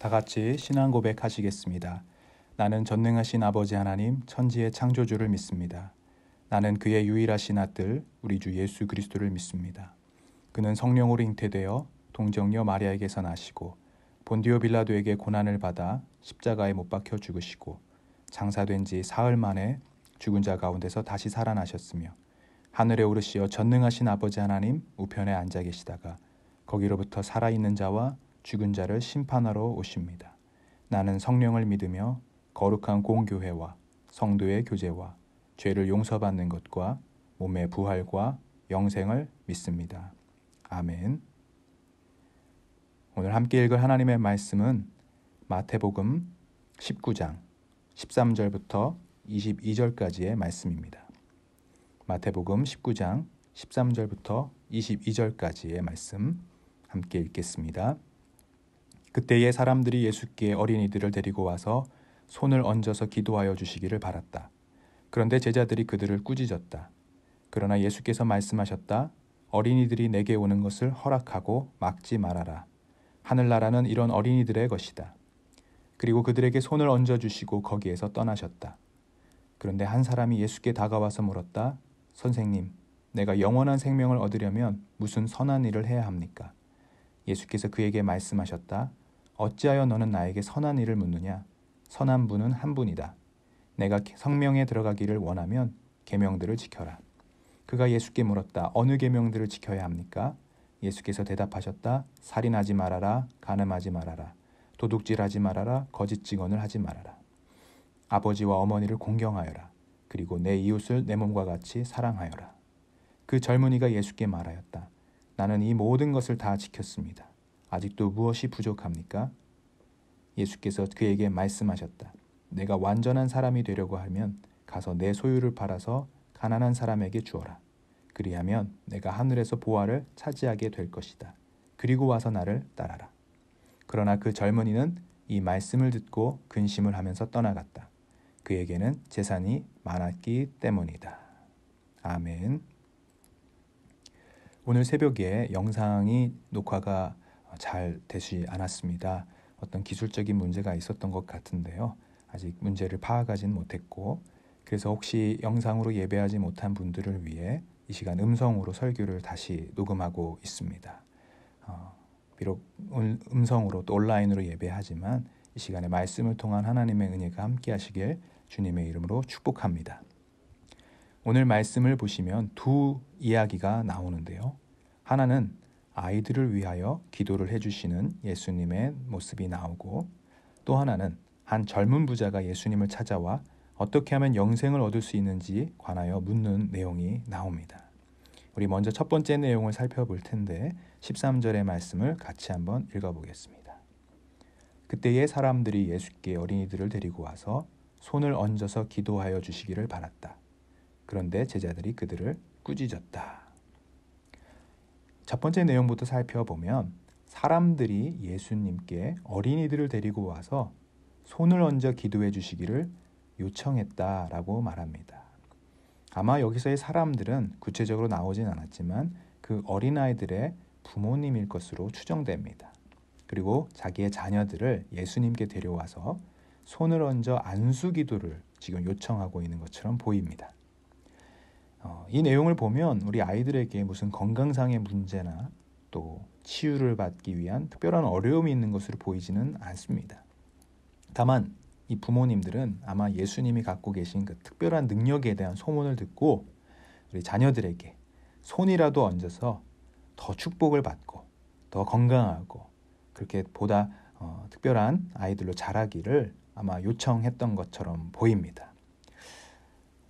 다 같이 신앙 고백하시겠습니다. 나는 전능하신 아버지 하나님 천지의 창조주를 믿습니다. 나는 그의 유일하신 아들 우리 주 예수 그리스도를 믿습니다. 그는 성령으로 잉태되어 동정녀 마리아에게서 나시고 본디오 빌라도에게 고난을 받아 십자가에 못 박혀 죽으시고 장사된 지 사흘 만에 죽은 자 가운데서 다시 살아나셨으며 하늘에 오르시어 전능하신 아버지 하나님 우편에 앉아 계시다가 거기로부터 살아있는 자와 죽은 자를 심판하러 오십니다. 나는 성령을 믿으며 거룩한 공교회와 성도의 교제와 죄를 용서받는 것과 몸의 부활과 영생을 믿습니다. 아멘. 오늘 함께 읽을 하나님의 말씀은 마태복음 19장 13절부터 22절까지의 말씀입니다. 마태복음 19장 13절부터 22절까지의 말씀 함께 읽겠습니다. 그때에 사람들이 예수께 어린이들을 데리고 와서 손을 얹어서 기도하여 주시기를 바랐다. 그런데 제자들이 그들을 꾸짖었다. 그러나 예수께서 말씀하셨다. 어린이들이 내게 오는 것을 허락하고 막지 말아라. 하늘나라는 이런 어린이들의 것이다. 그리고 그들에게 손을 얹어 주시고 거기에서 떠나셨다. 그런데 한 사람이 예수께 다가와서 물었다. 선생님, 내가 영원한 생명을 얻으려면 무슨 선한 일을 해야 합니까? 예수께서 그에게 말씀하셨다. 어찌하여 너는 나에게 선한 일을 묻느냐? 선한 분은 한 분이다. 내가 성명에 들어가기를 원하면 계명들을 지켜라. 그가 예수께 물었다. 어느 계명들을 지켜야 합니까? 예수께서 대답하셨다. 살인하지 말아라. 가늠하지 말아라. 도둑질하지 말아라. 거짓 증언을 하지 말아라. 아버지와 어머니를 공경하여라. 그리고 내 이웃을 내 몸과 같이 사랑하여라. 그 젊은이가 예수께 말하였다. 나는 이 모든 것을 다 지켰습니다. 아직도 무엇이 부족합니까? 예수께서 그에게 말씀하셨다. 내가 완전한 사람이 되려고 하면 가서 내 소유를 팔아서 가난한 사람에게 주어라. 그리하면 내가 하늘에서 보화를 차지하게 될 것이다. 그리고 와서 나를 따라라. 그러나 그 젊은이는 이 말씀을 듣고 근심을 하면서 떠나갔다. 그에게는 재산이 많았기 때문이다. 아멘. 오늘 새벽에 영상이 녹화가 잘 되지 않았습니다. 어떤 기술적인 문제가 있었던 것 같은데요. 아직 문제를 파악하진 못했고 그래서 혹시 영상으로 예배하지 못한 분들을 위해 이 시간 음성으로 설교를 다시 녹음하고 있습니다. 어, 비록 음, 음성으로 또 온라인으로 예배하지만 이 시간에 말씀을 통한 하나님의 은혜가 함께 하시길 주님의 이름으로 축복합니다. 오늘 말씀을 보시면 두 이야기가 나오는데요. 하나는 아이들을 위하여 기도를 해주시는 예수님의 모습이 나오고 또 하나는 한 젊은 부자가 예수님을 찾아와 어떻게 하면 영생을 얻을 수 있는지 관하여 묻는 내용이 나옵니다. 우리 먼저 첫 번째 내용을 살펴볼 텐데 13절의 말씀을 같이 한번 읽어보겠습니다. 그때에 사람들이 예수께 어린이들을 데리고 와서 손을 얹어서 기도하여 주시기를 바랐다. 그런데 제자들이 그들을 꾸짖었다. 첫 번째 내용부터 살펴보면 사람들이 예수님께 어린이들을 데리고 와서 손을 얹어 기도해 주시기를 요청했다라고 말합니다. 아마 여기서의 사람들은 구체적으로 나오진 않았지만 그 어린아이들의 부모님일 것으로 추정됩니다. 그리고 자기의 자녀들을 예수님께 데려와서 손을 얹어 안수 기도를 지금 요청하고 있는 것처럼 보입니다. 어, 이 내용을 보면 우리 아이들에게 무슨 건강상의 문제나 또 치유를 받기 위한 특별한 어려움이 있는 것으로 보이지는 않습니다. 다만 이 부모님들은 아마 예수님이 갖고 계신 그 특별한 능력에 대한 소문을 듣고 우리 자녀들에게 손이라도 얹어서 더 축복을 받고 더 건강하고 그렇게 보다 어, 특별한 아이들로 자라기를 아마 요청했던 것처럼 보입니다.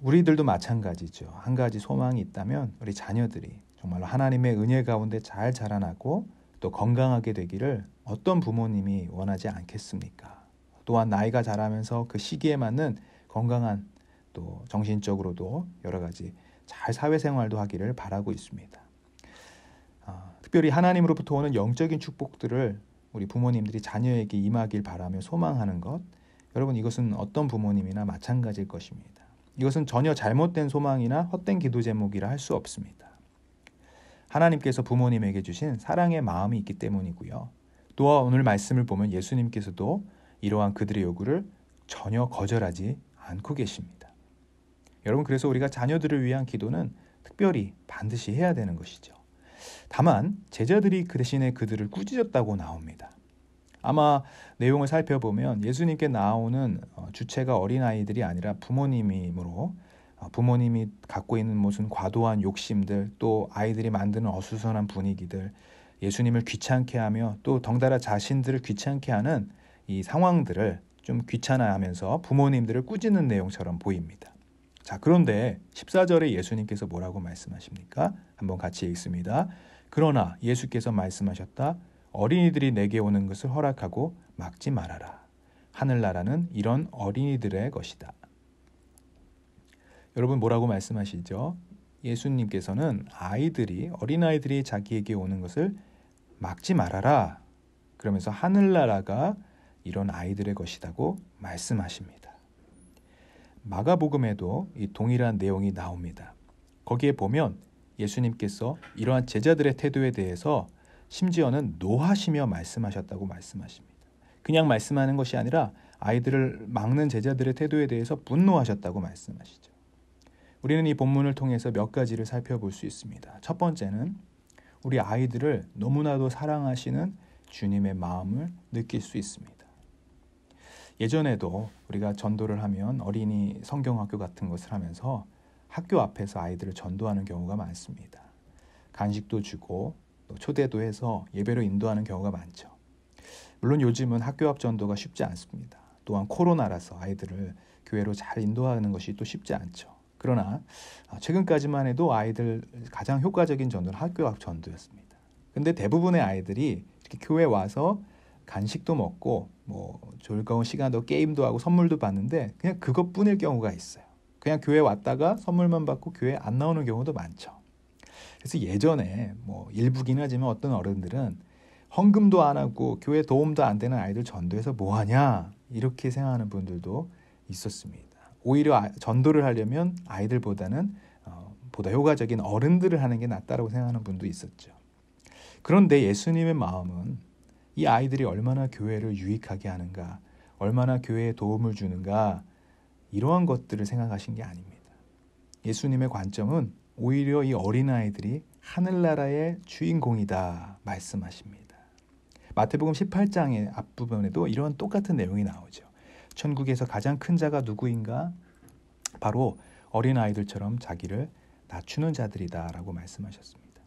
우리들도 마찬가지죠. 한 가지 소망이 있다면 우리 자녀들이 정말로 하나님의 은혜 가운데 잘 자라나고 또 건강하게 되기를 어떤 부모님이 원하지 않겠습니까? 또한 나이가 자라면서 그 시기에 맞는 건강한 또 정신적으로도 여러 가지 잘 사회생활도 하기를 바라고 있습니다. 어, 특별히 하나님으로부터 오는 영적인 축복들을 우리 부모님들이 자녀에게 임하길 바라며 소망하는 것, 여러분 이것은 어떤 부모님이나 마찬가지일 것입니다. 이것은 전혀 잘못된 소망이나 헛된 기도 제목이라 할 수 없습니다. 하나님께서 부모님에게 주신 사랑의 마음이 있기 때문이고요. 또한 오늘 말씀을 보면 예수님께서도 이러한 그들의 요구를 전혀 거절하지 않고 계십니다. 여러분 그래서 우리가 자녀들을 위한 기도는 특별히 반드시 해야 되는 것이죠. 다만 제자들이 그 대신에 그들을 꾸짖었다고 나옵니다. 아마 내용을 살펴보면 예수님께 나오는 어, 주체가 어린아이들이 아니라 부모님이므로 어, 부모님이 갖고 있는 무슨 과도한 욕심들 또 아이들이 만드는 어수선한 분위기들 예수님을 귀찮게 하며 또 덩달아 자신들을 귀찮게 하는 이 상황들을 좀 귀찮아하면서 부모님들을 꾸짖는 내용처럼 보입니다. 자, 그런데 14절에 예수님께서 뭐라고 말씀하십니까? 한번 같이 읽습니다. 그러나 예수께서 말씀하셨다. 어린이들이 내게 오는 것을 허락하고 막지 말아라. 하늘나라는 이런 어린이들의 것이다. 여러분 뭐라고 말씀하시죠? 예수님께서는 아이들이 어린아이들이 자기에게 오는 것을 막지 말아라. 그러면서 하늘나라가 이런 아이들의 것이다고 말씀하십니다. 마가복음에도 이 동일한 내용이 나옵니다. 거기에 보면 예수님께서 이러한 제자들의 태도에 대해서 심지어는 노하시며 말씀하셨다고 말씀하십니다. 그냥 말씀하는 것이 아니라 아이들을 막는 제자들의 태도에 대해서 분노하셨다고 말씀하시죠. 우리는 이 본문을 통해서 몇 가지를 살펴볼 수 있습니다. 첫 번째는 우리 아이들을 너무나도 사랑하시는 주님의 마음을 느낄 수 있습니다. 예전에도 우리가 전도를 하면 어린이 성경학교 같은 것을 하면서 학교 앞에서 아이들을 전도하는 경우가 많습니다. 간식도 주고 또 초대도 해서 예배로 인도하는 경우가 많죠. 물론 요즘은 학교 앞 전도가 쉽지 않습니다. 또한 코로나라서 아이들을 교회로 잘 인도하는 것이 또 쉽지 않죠. 그러나 어, 최근까지만 해도 아이들 가장 효과적인 전도는 학교 앞 전도였습니다. 근데 대부분의 아이들이 이렇게 교회 와서 간식도 먹고 뭐 즐거운 시간도 게임도 하고 선물도 받는데 그냥 그것뿐일 경우가 있어요. 그냥 교회 왔다가 선물만 받고 교회 안 나오는 경우도 많죠. 그래서 예전에 뭐 일부긴 하지만 어떤 어른들은 헌금도 안 하고 교회 도움도 안 되는 아이들 전도해서 뭐 하냐 이렇게 생각하는 분들도 있었습니다. 오히려 아, 전도를 하려면 아이들보다는 어, 보다 효과적인 어른들을 하는 게 낫다라고 생각하는 분도 있었죠. 그런데 예수님의 마음은 이 아이들이 얼마나 교회를 유익하게 하는가, 얼마나 교회에 도움을 주는가 이러한 것들을 생각하신 게 아닙니다. 예수님의 관점은 오히려 이 어린아이들이 하늘나라의 주인공이다 말씀하십니다. 마태복음 18장의 앞부분에도 이러 똑같은 내용이 나오죠. 천국에서 가장 큰 자가 누구인가? 바로 어린아이들처럼 자기를 낮추는 자들이다라고 말씀하셨습니다.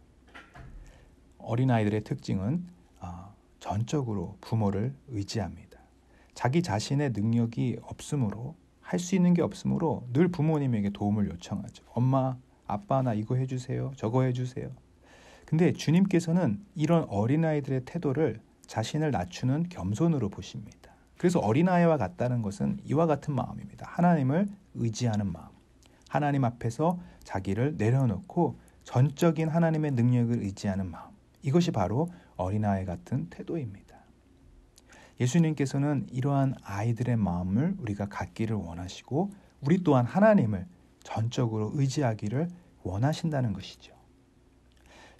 어린아이들의 특징은 어, 전적으로 부모를 의지합니다. 자기 자신의 능력이 없으므로 할 수 있는 게 없으므로 늘 부모님에게 도움을 요청하죠. 엄마, 아빠 나 이거 해주세요. 저거 해주세요. 근데 주님께서는 이런 어린아이들의 태도를 자신을 낮추는 겸손으로 보십니다. 그래서 어린아이와 같다는 것은 이와 같은 마음입니다. 하나님을 의지하는 마음. 하나님 앞에서 자기를 내려놓고 전적인 하나님의 능력을 의지하는 마음. 이것이 바로 어린아이 같은 태도입니다. 예수님께서는 이러한 아이들의 마음을 우리가 갖기를 원하시고 우리 또한 하나님을 전적으로 의지하기를 원하신다는 것이죠.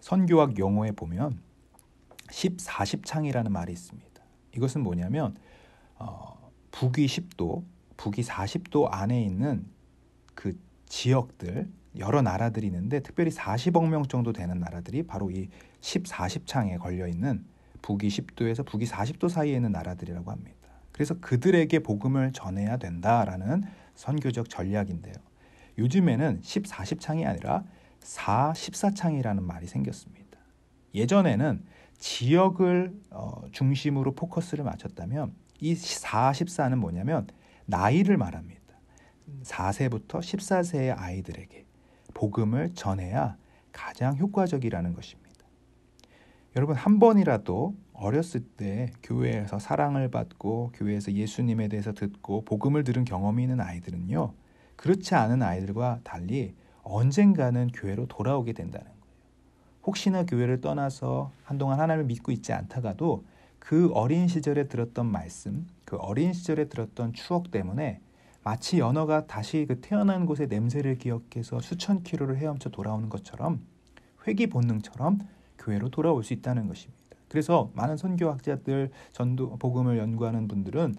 선교학 용어에 보면 1040창이라는 말이 있습니다. 이것은 뭐냐면 어, 북위 10도, 북위 40도 안에 있는 그 지역들 여러 나라들이 있는데 특별히 40억 명 정도 되는 나라들이 바로 이 1040창에 걸려 있는 북위 10도에서 북위 40도 사이에 있는 나라들이라고 합니다. 그래서 그들에게 복음을 전해야 된다라는 선교적 전략인데요. 요즘에는 10, 40창이 아니라 4, 14창이라는 말이 생겼습니다. 예전에는 지역을 어, 중심으로 포커스를 맞췄다면 이 4, 14는 뭐냐면 나이를 말합니다. 4세부터 14세의 아이들에게 복음을 전해야 가장 효과적이라는 것입니다. 여러분 한 번이라도 어렸을 때 교회에서 사랑을 받고 교회에서 예수님에 대해서 듣고 복음을 들은 경험이 있는 아이들은요. 그렇지 않은 아이들과 달리 언젠가는 교회로 돌아오게 된다는 거예요. 혹시나 교회를 떠나서 한동안 하나님을 믿고 있지 않다가도 그 어린 시절에 들었던 말씀, 그 어린 시절에 들었던 추억 때문에 마치 연어가 다시 그 태어난 곳의 냄새를 기억해서 수천 킬로를 헤엄쳐 돌아오는 것처럼 회귀 본능처럼 교회로 돌아올 수 있다는 것입니다. 그래서 많은 선교학자들, 전도 복음을 연구하는 분들은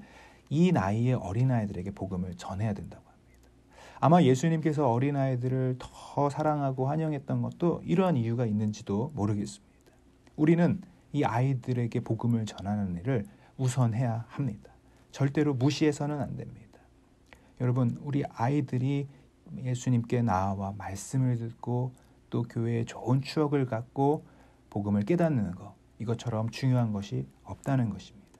이 나이의 어린 아이들에게 복음을 전해야 된다고 아마 예수님께서 어린아이들을 더 사랑하고 환영했던 것도 이러한 이유가 있는지도 모르겠습니다. 우리는 이 아이들에게 복음을 전하는 일을 우선해야 합니다. 절대로 무시해서는 안 됩니다. 여러분, 우리 아이들이 예수님께 나와 말씀을 듣고 또 교회에 좋은 추억을 갖고 복음을 깨닫는 것, 이것처럼 중요한 것이 없다는 것입니다.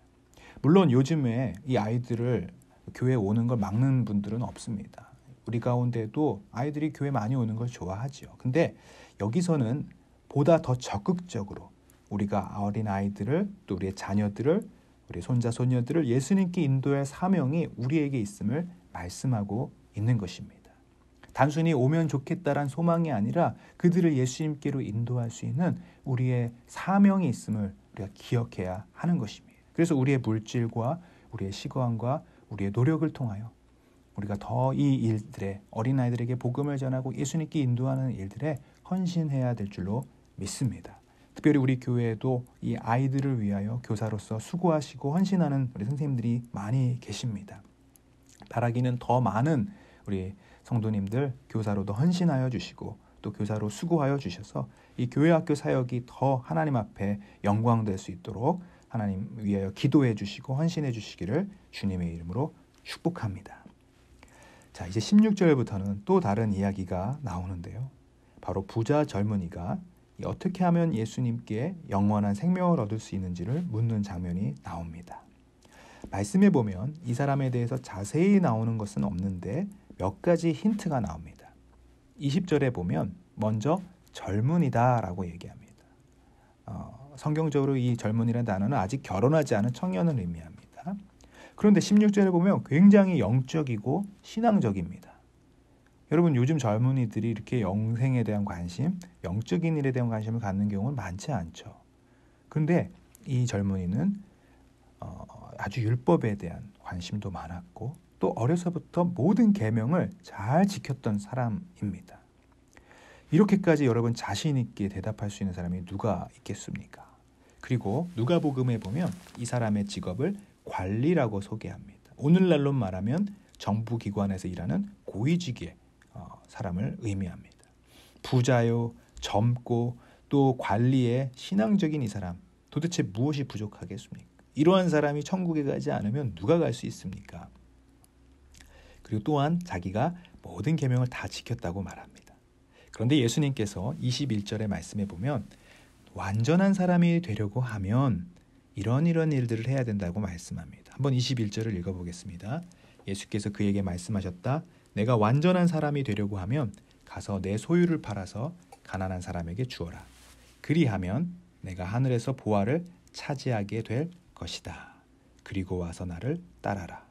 물론 요즘에 이 아이들을 교회 에 오는 걸 막는 분들은 없습니다. 우리 가운데도 아이들이 교회 많이 오는 걸 좋아하지요. 근데 여기서는 보다 더 적극적으로 우리가 어린 아이들을 또 우리의 자녀들을 우리 손자 손녀들을 예수님께 인도할 사명이 우리에게 있음을 말씀하고 있는 것입니다. 단순히 오면 좋겠다란 소망이 아니라 그들을 예수님께로 인도할 수 있는 우리의 사명이 있음을 우리가 기억해야 하는 것입니다. 그래서 우리의 물질과 우리의 시간과 우리의 노력을 통하여 우리가 더 이 일들에 어린아이들에게 복음을 전하고 예수님께 인도하는 일들에 헌신해야 될 줄로 믿습니다. 특별히 우리 교회에도 이 아이들을 위하여 교사로서 수고하시고 헌신하는 우리 선생님들이 많이 계십니다. 바라기는 더 많은 우리 성도님들 교사로도 헌신하여 주시고 또 교사로 수고하여 주셔서 이 교회 학교 사역이 더 하나님 앞에 영광될 수 있도록 하나님 위하여 기도해 주시고 헌신해 주시기를 주님의 이름으로 축복합니다. 자, 이제 16절부터는 또 다른 이야기가 나오는데요. 바로 부자 젊은이가 어떻게 하면 예수님께 영원한 생명을 얻을 수 있는지를 묻는 장면이 나옵니다. 말씀에 보면 이 사람에 대해서 자세히 나오는 것은 없는데 몇 가지 힌트가 나옵니다. 20절에 보면 먼저 젊은이다라고 얘기합니다. 어, 성경적으로 이 젊은이라는 단어는 아직 결혼하지 않은 청년을 의미합니다. 그런데 16절에 보면 굉장히 영적이고 신앙적입니다. 여러분 요즘 젊은이들이 이렇게 영생에 대한 관심, 영적인 일에 대한 관심을 갖는 경우는 많지 않죠. 그런데 이 젊은이는 어, 아주 율법에 대한 관심도 많았고 또 어려서부터 모든 계명을 잘 지켰던 사람입니다. 이렇게까지 여러분 자신 있게 대답할 수 있는 사람이 누가 있겠습니까? 그리고 누가복음에 보면 이 사람의 직업을 관리라고 소개합니다. 오늘날로 말하면 정부 기관에서 일하는 고위직의 어, 사람을 의미합니다. 부자요, 젊고 또 관리에 신앙적인 이 사람 도대체 무엇이 부족하겠습니까? 이러한 사람이 천국에 가지 않으면 누가 갈 수 있습니까? 그리고 또한 자기가 모든 계명을 다 지켰다고 말합니다. 그런데 예수님께서 21절에 말씀해 보면 완전한 사람이 되려고 하면 이런 이런 일들을 해야 된다고 말씀합니다. 한번 21절을 읽어보겠습니다. 예수께서 그에게 말씀하셨다. 내가 완전한 사람이 되려고 하면 가서 내 소유를 팔아서 가난한 사람에게 주어라. 그리하면 내가 하늘에서 보화를 차지하게 될 것이다. 그리고 와서 나를 따라라.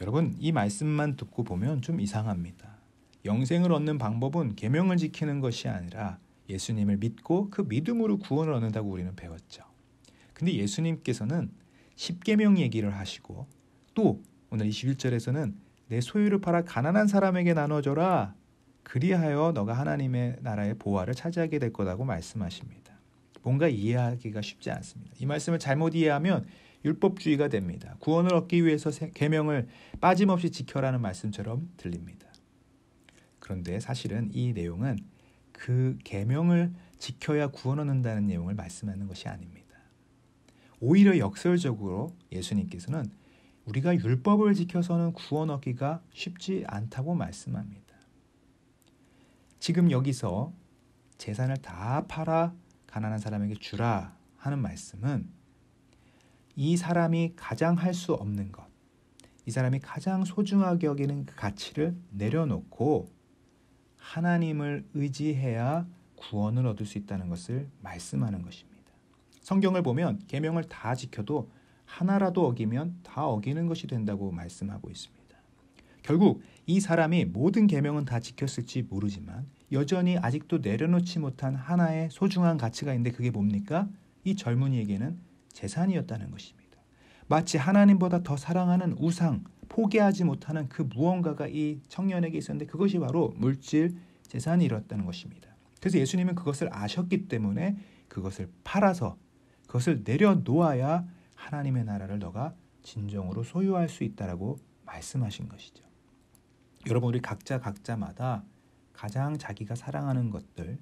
여러분 이 말씀만 듣고 보면 좀 이상합니다. 영생을 얻는 방법은 계명을 지키는 것이 아니라 예수님을 믿고 그 믿음으로 구원을 얻는다고 우리는 배웠죠. 근데 예수님께서는 십계명 얘기를 하시고 또 오늘 21절에서는 내 소유를 팔아 가난한 사람에게 나눠줘라. 그리하여 너가 하나님의 나라의 보화를 차지하게 될 거라고 말씀하십니다. 뭔가 이해하기가 쉽지 않습니다. 이 말씀을 잘못 이해하면 율법주의가 됩니다. 구원을 얻기 위해서 계명을 빠짐없이 지켜라는 말씀처럼 들립니다. 그런데 사실은 이 내용은 그 계명을 지켜야 구원 얻는다는 내용을 말씀하는 것이 아닙니다. 오히려 역설적으로 예수님께서는 우리가 율법을 지켜서는 구원 얻기가 쉽지 않다고 말씀합니다. 지금 여기서 재산을 다 팔아 가난한 사람에게 주라 하는 말씀은 이 사람이 가장 할 수 없는 것, 이 사람이 가장 소중하게 여기는 그 가치를 내려놓고 하나님을 의지해야 구원을 얻을 수 있다는 것을 말씀하는 것입니다. 성경을 보면 계명을 다 지켜도 하나라도 어기면 다 어기는 것이 된다고 말씀하고 있습니다. 결국 이 사람이 모든 계명은 다 지켰을지 모르지만 여전히 아직도 내려놓지 못한 하나의 소중한 가치가 있는데 그게 뭡니까? 이 젊은이에게는 재산이었다는 것입니다. 마치 하나님보다 더 사랑하는 우상, 포기하지 못하는 그 무언가가 이 청년에게 있었는데 그것이 바로 물질, 재산이 이었다는 것입니다. 그래서 예수님은 그것을 아셨기 때문에 그것을 팔아서 그것을 내려놓아야 하나님의 나라를 너가 진정으로 소유할 수 있다라고 말씀하신 것이죠. 여러분 우리 각자 각자마다 가장 자기가 사랑하는 것들,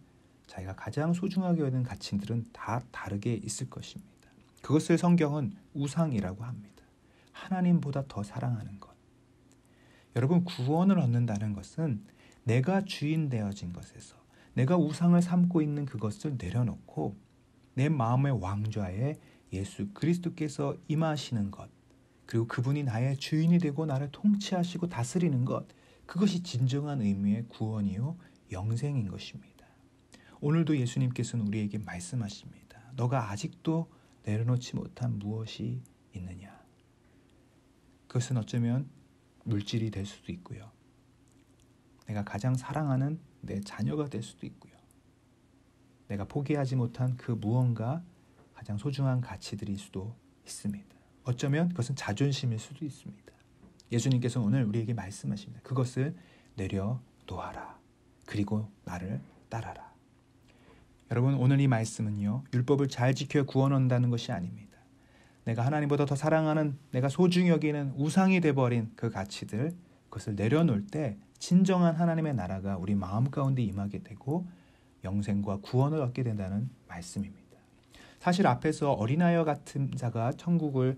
자기가 가장 소중하게 여는 가치들은 다 다르게 있을 것입니다. 그것을 성경은 우상이라고 합니다. 하나님보다 더 사랑하는 것. 여러분 구원을 얻는다는 것은 내가 주인 되어진 것에서 내가 우상을 삼고 있는 그것을 내려놓고 내 마음의 왕좌에 예수 그리스도께서 임하시는 것, 그리고 그분이 나의 주인이 되고 나를 통치하시고 다스리는 것, 그것이 진정한 의미의 구원이요, 영생인 것입니다. 오늘도 예수님께서는 우리에게 말씀하십니다. 너가 아직도 내려놓지 못한 무엇이 있느냐? 그것은 어쩌면 물질이 될 수도 있고요. 내가 가장 사랑하는 내 자녀가 될 수도 있고요. 내가 포기하지 못한 그 무언가 가장 소중한 가치들일 수도 있습니다. 어쩌면 그것은 자존심일 수도 있습니다. 예수님께서 오늘 우리에게 말씀하십니다. 그것을 내려놓아라. 그리고 나를 따라라. 여러분 오늘 이 말씀은요. 율법을 잘 지켜 구원 한다는 것이 아닙니다. 내가 하나님보다 더 사랑하는 내가 소중히 여기는 우상이 돼버린 그 가치들 그것을 내려놓을 때 진정한 하나님의 나라가 우리 마음 가운데 임하게 되고 영생과 구원을 얻게 된다는 말씀입니다. 사실 앞에서 어린아이와 같은 자가 천국을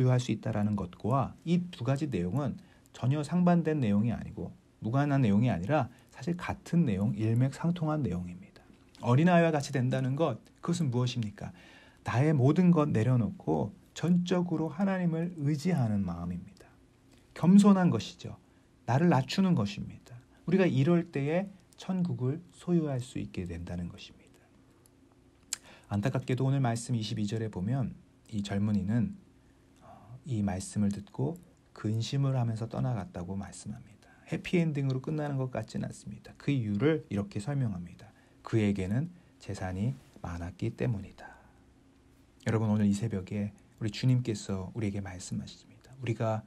소유할 수 있다라는 것과 이 두 가지 내용은 전혀 상반된 내용이 아니고 무관한 내용이 아니라 사실 같은 내용, 일맥상통한 내용입니다. 어린아이와 같이 된다는 것, 그것은 무엇입니까? 나의 모든 것 내려놓고 전적으로 하나님을 의지하는 마음입니다. 겸손한 것이죠. 나를 낮추는 것입니다. 우리가 이럴 때에 천국을 소유할 수 있게 된다는 것입니다. 안타깝게도 오늘 말씀 22절에 보면 이 젊은이는 어, 이 말씀을 듣고 근심을 하면서 떠나갔다고 말씀합니다. 해피엔딩으로 끝나는 것 같지는 않습니다. 그 이유를 이렇게 설명합니다. 그에게는 재산이 많았기 때문이다. 여러분 오늘 이 새벽에 우리 주님께서 우리에게 말씀하십니다. 우리가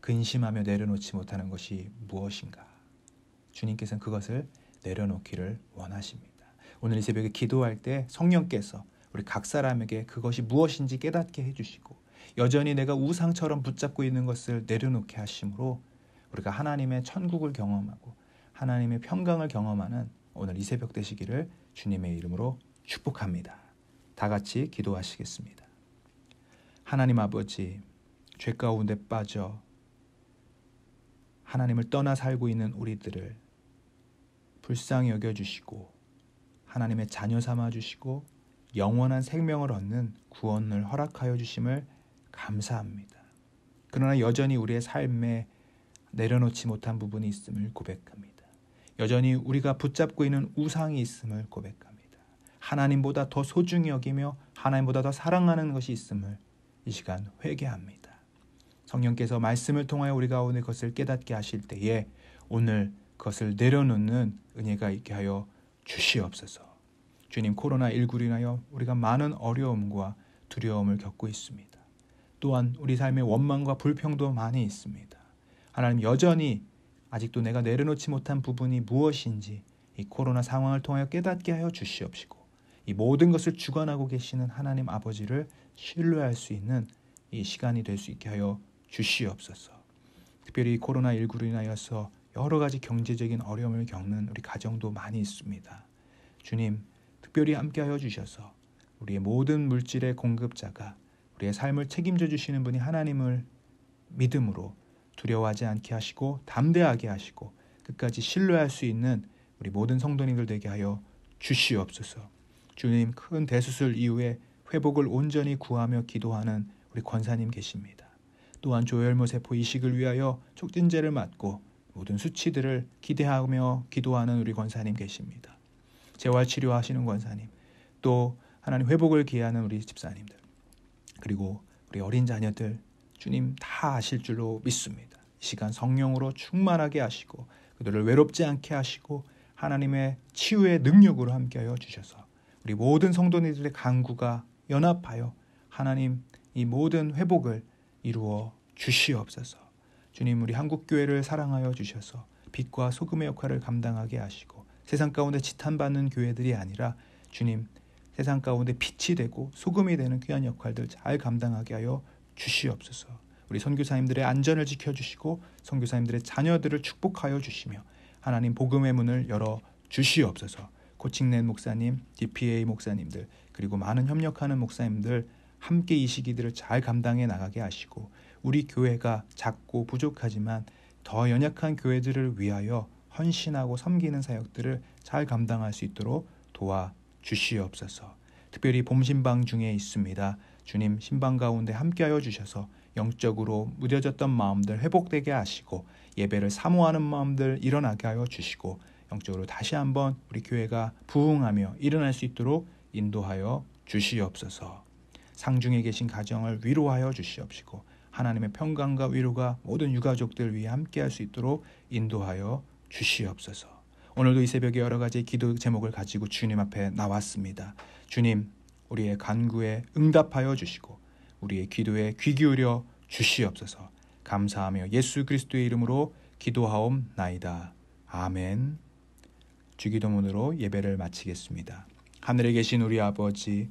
근심하며 내려놓지 못하는 것이 무엇인가? 주님께서는 그것을 내려놓기를 원하십니다. 오늘 이 새벽에 기도할 때 성령께서 우리 각 사람에게 그것이 무엇인지 깨닫게 해주시고 여전히 내가 우상처럼 붙잡고 있는 것을 내려놓게 하심으로 우리가 하나님의 천국을 경험하고 하나님의 평강을 경험하는 오늘 이 새벽 되시기를 주님의 이름으로 축복합니다. 다 같이 기도하시겠습니다. 하나님 아버지, 죄 가운데 빠져 하나님을 떠나 살고 있는 우리들을 불쌍히 여겨주시고 하나님의 자녀 삼아 주시고 영원한 생명을 얻는 구원을 허락하여 주심을 감사합니다. 그러나 여전히 우리의 삶에 내려놓지 못한 부분이 있음을 고백합니다. 여전히 우리가 붙잡고 있는 우상이 있음을 고백합니다. 하나님보다 더 소중히 여기며 하나님보다 더 사랑하는 것이 있음을 이 시간 회개합니다. 성령께서 말씀을 통하여 우리가 오늘 것을 깨닫게 하실 때에 오늘 그것을 내려놓는 은혜가 있게 하여 주시옵소서. 주님 코로나19로 인하여 우리가 많은 어려움과 두려움을 겪고 있습니다. 또한 우리 삶의 원망과 불평도 많이 있습니다. 하나님 여전히 아직도 내가 내려놓지 못한 부분이 무엇인지 이 코로나 상황을 통하여 깨닫게 하여 주시옵시고 이 모든 것을 주관하고 계시는 하나님 아버지를 신뢰할 수 있는 이 시간이 될 수 있게 하여 주시옵소서. 특별히 코로나19로 인하여서 여러 가지 경제적인 어려움을 겪는 우리 가정도 많이 있습니다. 주님, 특별히 함께하여 주셔서 우리의 모든 물질의 공급자가 우리의 삶을 책임져 주시는 분이 하나님을 믿음으로 두려워하지 않게 하시고 담대하게 하시고 끝까지 신뢰할 수 있는 우리 모든 성도님들 되게 하여 주시옵소서. 주님 큰 대수술 이후에 회복을 온전히 구하며 기도하는 우리 권사님 계십니다. 또한 조혈모 세포 이식을 위하여 촉진제를 맞고 모든 수치들을 기대하며 기도하는 우리 권사님 계십니다. 재활 치료하시는 권사님, 또 하나님 회복을 기하는 우리 집사님들, 그리고 우리 어린 자녀들 주님 다 아실 줄로 믿습니다. 이 시간 성령으로 충만하게 하시고 그들을 외롭지 않게 하시고 하나님의 치유의 능력으로 함께하여 주셔서 우리 모든 성도님들의 간구가 연합하여 하나님 이 모든 회복을 이루어 주시옵소서. 주님 우리 한국 교회를 사랑하여 주셔서 빛과 소금의 역할을 감당하게 하시고 세상 가운데 지탄받는 교회들이 아니라 주님 세상 가운데 빛이 되고 소금이 되는 귀한 역할들 잘 감당하게 하여 주시옵소서. 우리 선교사님들의 안전을 지켜 주시고 선교사님들의 자녀들을 축복하여 주시며 하나님 복음의 문을 열어 주시옵소서. 코칭넷 목사님, DPA 목사님들, 그리고 많은 협력하는 목사님들 함께 이 시기들을 잘 감당해 나가게 하시고 우리 교회가 작고 부족하지만 더 연약한 교회들을 위하여 헌신하고 섬기는 사역들을 잘 감당할 수 있도록 도와 주시옵소서. 특별히 봄 신방 중에 있습니다. 주님 신방 가운데 함께하여 주셔서 영적으로 무뎌졌던 마음들 회복되게 하시고 예배를 사모하는 마음들 일어나게 하여 주시고 영적으로 다시 한번 우리 교회가 부흥하며 일어날 수 있도록 인도하여 주시옵소서. 상중에 계신 가정을 위로하여 주시옵시고 하나님의 평강과 위로가 모든 유가족들 위해 함께할 수 있도록 인도하여 주시옵소서. 오늘도 이 새벽에 여러 가지 기도 제목을 가지고 주님 앞에 나왔습니다. 주님, 우리의 간구에 응답하여 주시고 우리의 기도에 귀 기울여 주시옵소서. 감사하며 예수 그리스도의 이름으로 기도하옵나이다. 아멘. 주기도문으로 예배를 마치겠습니다. 하늘에 계신 우리 아버지